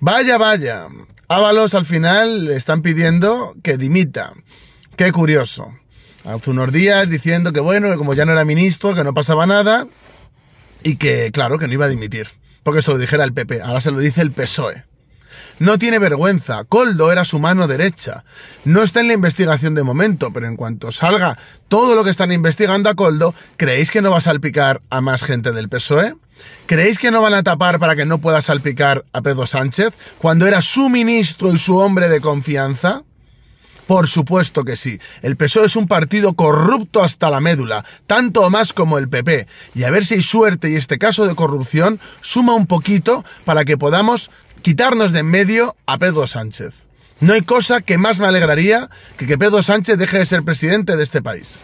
Vaya, vaya. Ábalos al final le están pidiendo que dimita. Qué curioso. Hace unos días diciendo que bueno, como ya no era ministro, que no pasaba nada y que claro, que no iba a dimitir. Porque se lo dijera el PP. Ahora se lo dice el PSOE. No tiene vergüenza, Coldo era su mano derecha. No está en la investigación de momento, pero en cuanto salga todo lo que están investigando a Coldo, ¿creéis que no va a salpicar a más gente del PSOE? ¿Creéis que no van a tapar para que no pueda salpicar a Pedro Sánchez cuando era su ministro y su hombre de confianza? Por supuesto que sí. El PSOE es un partido corrupto hasta la médula, tanto o más como el PP. Y a ver si hay suerte y este caso de corrupción suma un poquito para que podamos quitarnos de en medio a Pedro Sánchez. No hay cosa que más me alegraría que que Pedro Sánchez deje de ser presidente de este país.